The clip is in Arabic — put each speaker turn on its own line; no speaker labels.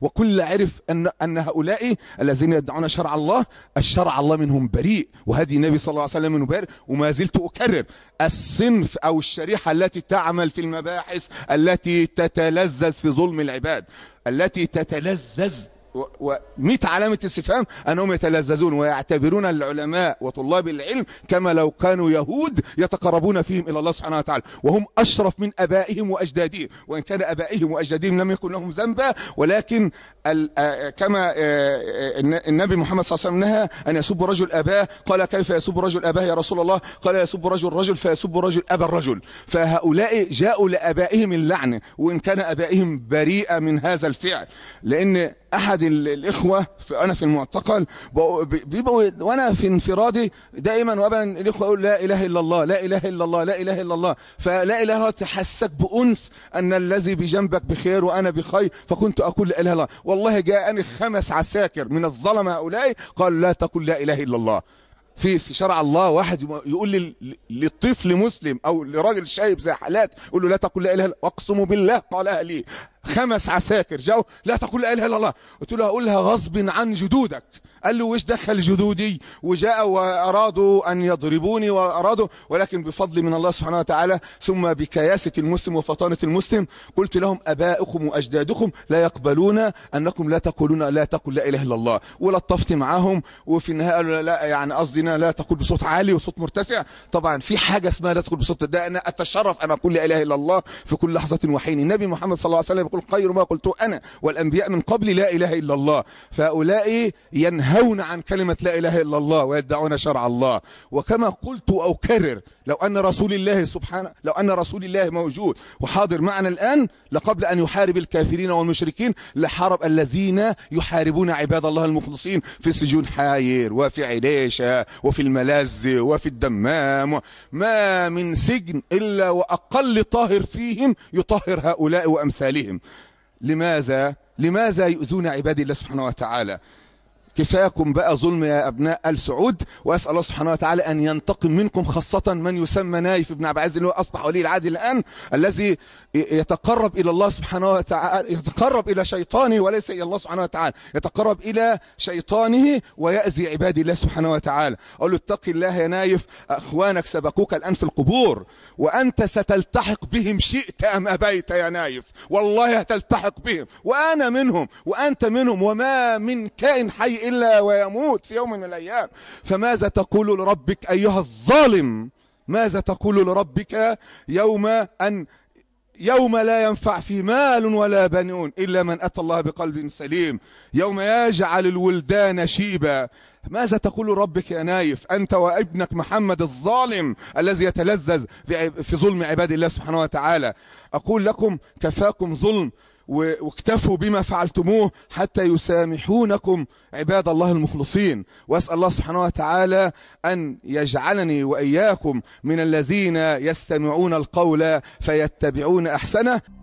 وكل عرف أن, أن هؤلاء الذين يدعون شرع الله الشرع الله منهم بريء وهدي النبي صلى الله عليه وسلم منه بريء وما زلت أكرر الصنف أو الشريحة التي تعمل في المباحث التي تتلذذ في ظلم العباد التي تتلذذ و100 علامة استفهام أنهم يتلذذون ويعتبرون العلماء وطلاب العلم كما لو كانوا يهود يتقربون فيهم إلى الله سبحانه وتعالى وهم أشرف من أبائهم وأجدادهم وإن كان أبائهم وأجدادهم لم يكن لهم ذنبا ولكن آه، كما آه، آه، النبي محمد صلى الله عليه وسلم نهى أن يسب رجل أباه قال كيف يسب رجل أباه يا رسول الله قال يسب رجل رجل فيسب رجل أبا الرجل فهؤلاء جاءوا لأبائهم اللعنة وإن كان أبائهم بريئة من هذا الفعل لأن احد الاخوه في انا في المعتقل بيبقوا وانا في انفرادي دائما وابدا الاخوه يقول لا اله الا الله لا اله الا الله لا اله الا الله فلا اله الا الله تحسك بانس ان الذي بجنبك بخير وانا بخير فكنت اقول لا اله الا الله والله جاءني خمس عساكر من الظلمه هؤلاء قالوا لا تقل لا اله الا الله في في شرع الله واحد يقول للطفل مسلم او لراجل شايب زي حالات يقول له لا تقل لا اله الا اقسم بالله قالها لي خمس عساكر جاوا لا تقل لا اله الا الله قلت له هقولها غصب عن جدودك قال له وش دخل جدودي وجاء وأرادوا أن يضربوني وأرادوا ولكن بفضل من الله سبحانه وتعالى ثم بكياسة المسلم وفطانة المسلم قلت لهم أباؤكم وأجدادكم لا يقبلون أنكم لا تقولون لا تقول لا إله إلا الله ولطفت معاهم وفي النهاية قالوا لا يعني قصدنا لا تقول بصوت عالي وصوت مرتفع طبعا في حاجة اسمها لا تقول بصوت ده أنا أتشرف أن أقول لا إله إلا الله في كل لحظة وحين النبي محمد صلى الله عليه وسلم يقول خير ما قلته أنا والأنبياء من قبل لا إله إلا الله فهؤلاء ينهى ينهون عن كلمة لا إله إلا الله ويدعون شرع الله وكما قلت أو كرر لو أن رسول الله سبحانه لو أن رسول الله موجود وحاضر معنا الآن لقبل أن يحارب الكافرين والمشركين لحارب الذين يحاربون عباد الله المخلصين في سجون حاير وفي عليشة وفي الملز وفي الدمام ما من سجن إلا وأقل طاهر فيهم يطهر هؤلاء وأمثالهم لماذا؟ لماذا يؤذون عباد الله سبحانه وتعالى؟ كفاكم بقى ظلم يا أبناء آل سعود وأسأل الله سبحانه وتعالى أن ينتقم منكم خاصة من يسمى نايف بن عبد العزيز اللي هو أصبح ولي العهد الآن الذي يتقرب إلى الله سبحانه وتعالى يتقرب إلى شيطانه وليس إلى الله سبحانه وتعالى يتقرب إلى شيطانه ويأذي عباد الله سبحانه وتعالى أقول له اتق الله يا نايف أخوانك سبقوك الآن في القبور وأنت ستلتحق بهم شئت أم أبيت يا نايف والله هتلتحق بهم وأنا منهم وأنت منهم وما من كائن حي إلا ويموت في يوم من الأيام فماذا تقول لربك أيها الظالم ماذا تقول لربك يوم أن يوم لا ينفع في مال ولا بنون إلا من أتى الله بقلب سليم يوم يجعل الولدان شيبا ماذا تقول ربك يا نايف أنت وابنك محمد الظالم الذي يتلذذ في ظلم عباد الله سبحانه وتعالى أقول لكم كفاكم ظلم واكتفوا بما فعلتموه حتى يسامحونكم عباد الله المخلصين واسال الله سبحانه وتعالى ان يجعلني واياكم من الذين يستمعون القول فيتبعون احسنه